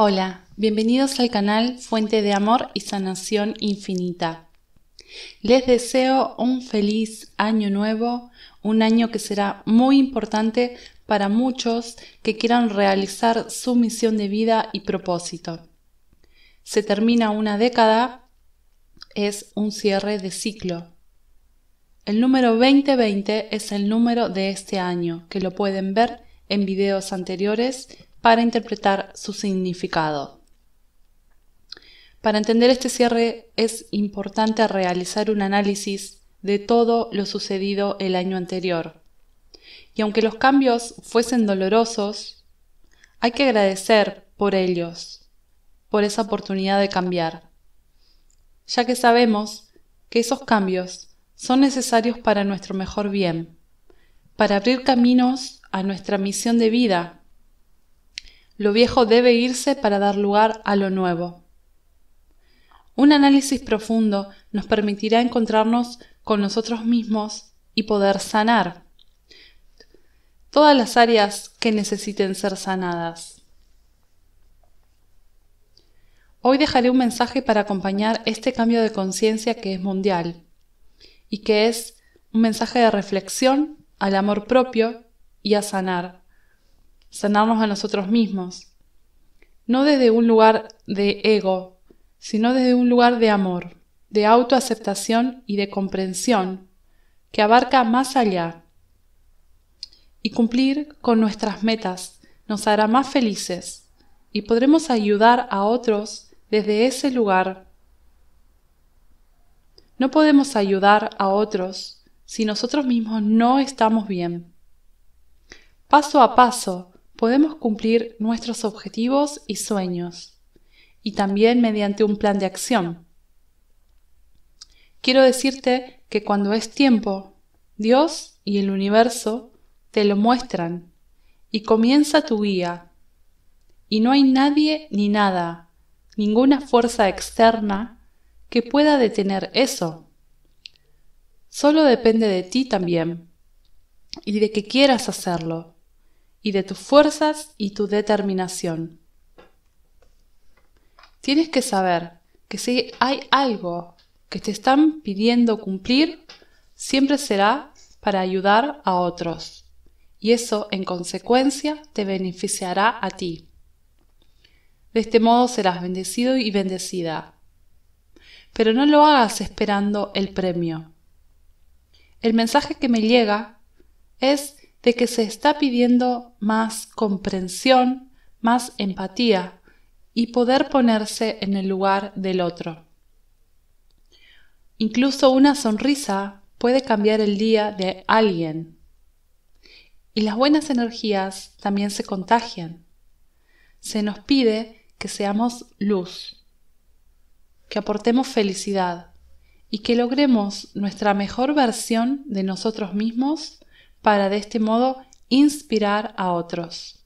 Hola, bienvenidos al canal Fuente de Amor y Sanación Infinita. Les deseo un feliz año nuevo, un año que será muy importante para muchos que quieran realizar su misión de vida y propósito. Se termina una década, es un cierre de ciclo. El número 2020 es el número de este año, que lo pueden ver en videos anteriores para interpretar su significado. Para entender este cierre es importante realizar un análisis de todo lo sucedido el año anterior. Y aunque los cambios fuesen dolorosos, hay que agradecer por ellos, por esa oportunidad de cambiar, ya que sabemos que esos cambios son necesarios para nuestro mejor bien, para abrir caminos a nuestra misión de vida lo viejo debe irse para dar lugar a lo nuevo. Un análisis profundo nos permitirá encontrarnos con nosotros mismos y poder sanar todas las áreas que necesiten ser sanadas. Hoy dejaré un mensaje para acompañar este cambio de conciencia que es mundial y que es un mensaje de reflexión al amor propio y a sanar sanarnos a nosotros mismos, no desde un lugar de ego, sino desde un lugar de amor, de autoaceptación y de comprensión, que abarca más allá. Y cumplir con nuestras metas nos hará más felices y podremos ayudar a otros desde ese lugar. No podemos ayudar a otros si nosotros mismos no estamos bien. Paso a paso podemos cumplir nuestros objetivos y sueños, y también mediante un plan de acción. Quiero decirte que cuando es tiempo, Dios y el universo te lo muestran, y comienza tu guía. Y no hay nadie ni nada, ninguna fuerza externa que pueda detener eso. Solo depende de ti también, y de que quieras hacerlo de tus fuerzas y tu determinación. Tienes que saber que si hay algo que te están pidiendo cumplir, siempre será para ayudar a otros, y eso en consecuencia te beneficiará a ti. De este modo serás bendecido y bendecida. Pero no lo hagas esperando el premio. El mensaje que me llega es de que se está pidiendo más comprensión, más empatía y poder ponerse en el lugar del otro. Incluso una sonrisa puede cambiar el día de alguien. Y las buenas energías también se contagian. Se nos pide que seamos luz, que aportemos felicidad y que logremos nuestra mejor versión de nosotros mismos para de este modo inspirar a otros.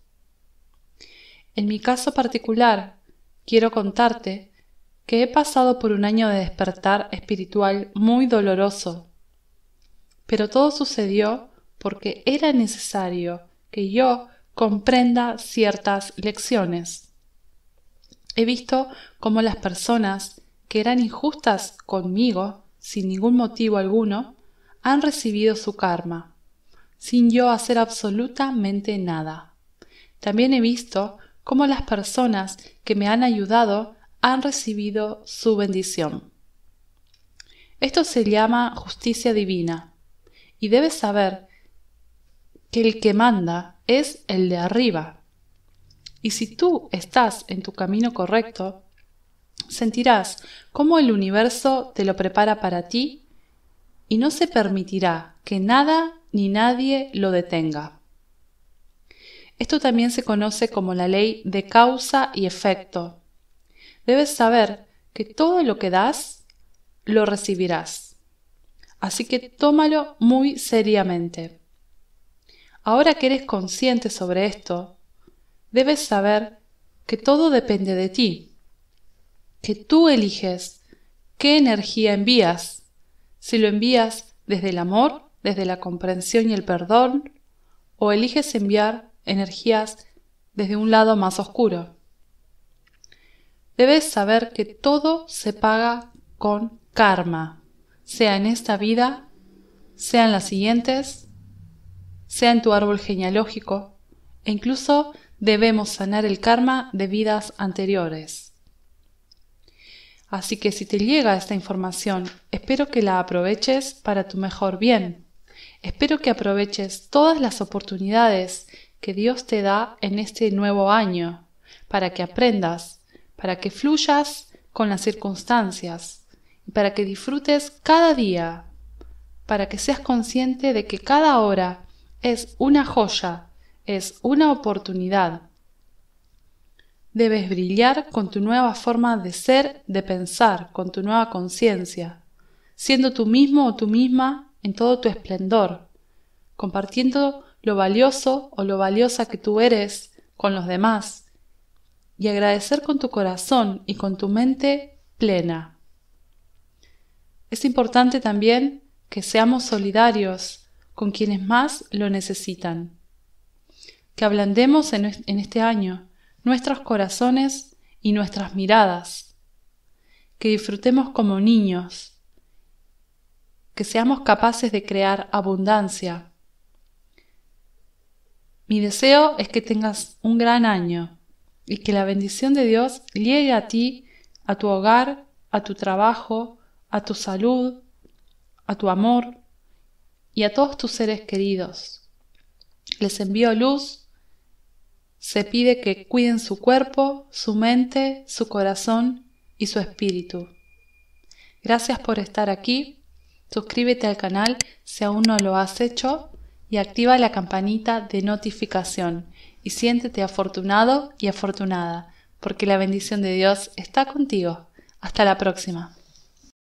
En mi caso particular, quiero contarte que he pasado por un año de despertar espiritual muy doloroso, pero todo sucedió porque era necesario que yo comprenda ciertas lecciones. He visto cómo las personas que eran injustas conmigo, sin ningún motivo alguno, han recibido su karma sin yo hacer absolutamente nada. También he visto cómo las personas que me han ayudado han recibido su bendición. Esto se llama justicia divina y debes saber que el que manda es el de arriba. Y si tú estás en tu camino correcto, sentirás cómo el universo te lo prepara para ti y no se permitirá que nada ni nadie lo detenga. Esto también se conoce como la ley de causa y efecto. Debes saber que todo lo que das, lo recibirás. Así que tómalo muy seriamente. Ahora que eres consciente sobre esto, debes saber que todo depende de ti, que tú eliges qué energía envías si lo envías desde el amor, desde la comprensión y el perdón, o eliges enviar energías desde un lado más oscuro. Debes saber que todo se paga con karma, sea en esta vida, sean las siguientes, sea en tu árbol genealógico, e incluso debemos sanar el karma de vidas anteriores. Así que si te llega esta información, espero que la aproveches para tu mejor bien. Espero que aproveches todas las oportunidades que Dios te da en este nuevo año, para que aprendas, para que fluyas con las circunstancias, para que disfrutes cada día, para que seas consciente de que cada hora es una joya, es una oportunidad Debes brillar con tu nueva forma de ser, de pensar, con tu nueva conciencia, siendo tú mismo o tú misma en todo tu esplendor, compartiendo lo valioso o lo valiosa que tú eres con los demás y agradecer con tu corazón y con tu mente plena. Es importante también que seamos solidarios con quienes más lo necesitan, que ablandemos en este año nuestros corazones y nuestras miradas, que disfrutemos como niños, que seamos capaces de crear abundancia. Mi deseo es que tengas un gran año y que la bendición de Dios llegue a ti, a tu hogar, a tu trabajo, a tu salud, a tu amor y a todos tus seres queridos. Les envío luz, se pide que cuiden su cuerpo, su mente, su corazón y su espíritu. Gracias por estar aquí. Suscríbete al canal si aún no lo has hecho y activa la campanita de notificación y siéntete afortunado y afortunada, porque la bendición de Dios está contigo. Hasta la próxima.